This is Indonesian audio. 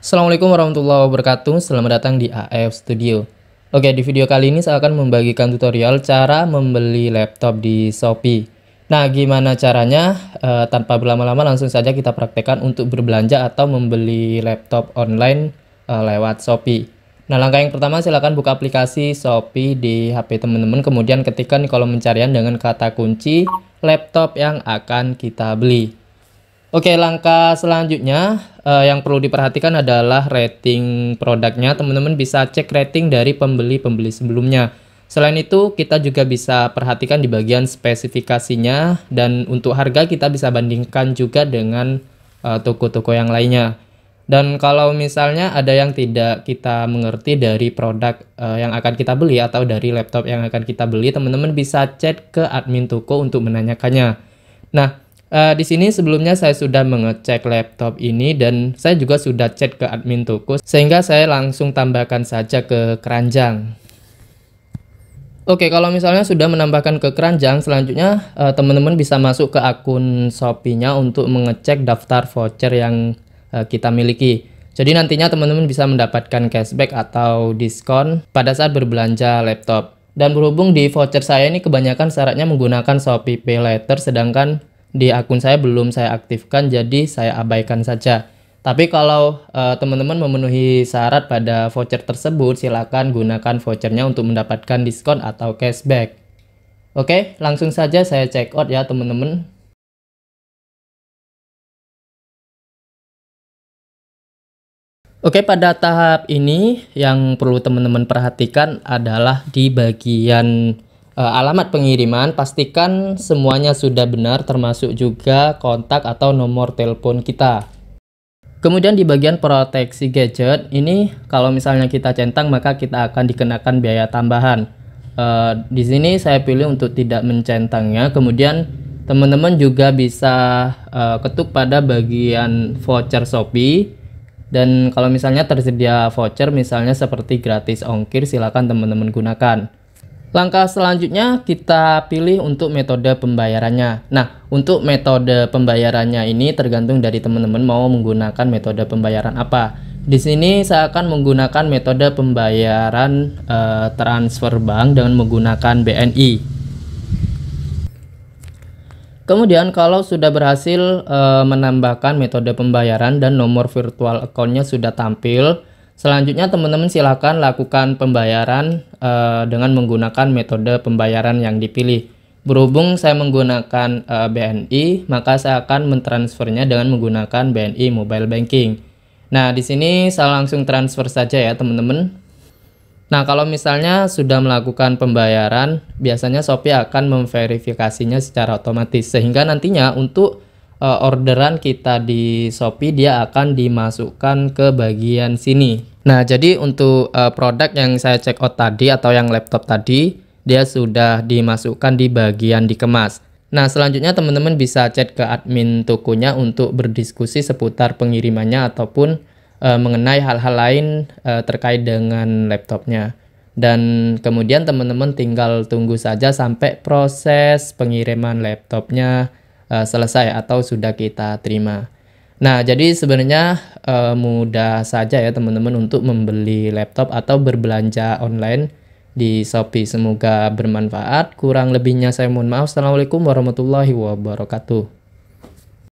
Assalamualaikum warahmatullahi wabarakatuh, selamat datang di AF Studio. Oke, di video kali ini saya akan membagikan tutorial cara membeli laptop di Shopee. Nah, gimana caranya? E, tanpa berlama-lama langsung saja kita praktekkan untuk berbelanja atau membeli laptop online e, lewat Shopee. Nah, langkah yang pertama silakan buka aplikasi Shopee di HP teman-teman, kemudian ketikkan kolom pencarian dengan kata kunci laptop yang akan kita beli. Oke, langkah selanjutnya uh, yang perlu diperhatikan adalah rating produknya. Teman-teman bisa cek rating dari pembeli-pembeli sebelumnya. Selain itu, kita juga bisa perhatikan di bagian spesifikasinya dan untuk harga kita bisa bandingkan juga dengan eh, toko-toko uh, yang lainnya. Dan kalau misalnya ada yang tidak kita mengerti dari produk uh, yang akan kita beli atau dari laptop yang akan kita beli, teman-teman bisa chat ke admin toko untuk menanyakannya. Nah, Uh, di sini sebelumnya saya sudah mengecek laptop ini dan saya juga sudah cek ke admin toko sehingga saya langsung tambahkan saja ke keranjang. Oke, kalau misalnya sudah menambahkan ke keranjang, selanjutnya eh, teman-teman bisa masuk ke akun Shopee-nya untuk mengecek daftar voucher yang uh, kita miliki. Jadi nantinya teman-teman bisa mendapatkan cashback atau diskon pada saat berbelanja laptop. Dan berhubung di voucher saya ini kebanyakan syaratnya menggunakan Shopee Pay Later, sedangkan di akun saya belum saya aktifkan jadi saya abaikan saja. Tapi kalau teman eh, teman-teman memenuhi syarat pada voucher tersebut, silakan gunakan vouchernya untuk mendapatkan diskon atau cashback. Oke, langsung saja saya check out ya teman-teman. Oke, pada tahap ini yang perlu teman-teman perhatikan adalah di bagian Eh, alamat pengiriman, pastikan semuanya sudah benar termasuk juga kontak atau nomor telepon kita. Kemudian di bagian proteksi gadget, ini kalau misalnya kita centang maka kita akan dikenakan biaya tambahan. Uh, di sini saya pilih untuk tidak mencentangnya. Kemudian teman-teman juga bisa uh, ketuk pada bagian voucher Shopee. Dan kalau misalnya tersedia voucher misalnya seperti gratis ongkir silakan teman-teman gunakan. Langkah selanjutnya kita pilih untuk metode pembayarannya. Nah, untuk metode pembayarannya ini tergantung dari teman-teman mau menggunakan metode pembayaran apa. Di sini saya akan menggunakan metode pembayaran e, transfer bank dengan menggunakan BNI. Kemudian kalau sudah berhasil e, menambahkan metode pembayaran dan nomor virtual accountnya sudah tampil, Selanjutnya teman-teman silakan lakukan pembayaran uh, dengan menggunakan metode pembayaran yang dipilih. Berhubung saya menggunakan uh, eh, BNI, maka saya akan mentransfernya dengan menggunakan BNI Mobile Banking. Nah, di sini saya langsung transfer saja ya, teman-teman. Nah, kalau misalnya sudah melakukan pembayaran, biasanya Shopee akan memverifikasinya secara otomatis sehingga nantinya untuk uh, orderan kita di Shopee dia akan dimasukkan ke bagian sini Nah, jadi untuk uh, produk yang saya check out tadi atau yang laptop tadi, dia sudah dimasukkan di bagian dikemas. Nah, selanjutnya teman-teman bisa chat ke admin tokonya untuk berdiskusi seputar pengirimannya ataupun uh, mengenai hal-hal lain uh, terkait dengan laptopnya. Dan kemudian teman-teman tinggal tunggu saja sampai proses pengiriman laptopnya uh, selesai atau sudah kita terima. Nah, jadi sebenarnya e, mudah saja ya teman-teman untuk membeli laptop atau berbelanja online di Shopee. Semoga bermanfaat. Kurang lebihnya saya mohon maaf. Assalamualaikum warahmatullahi wabarakatuh.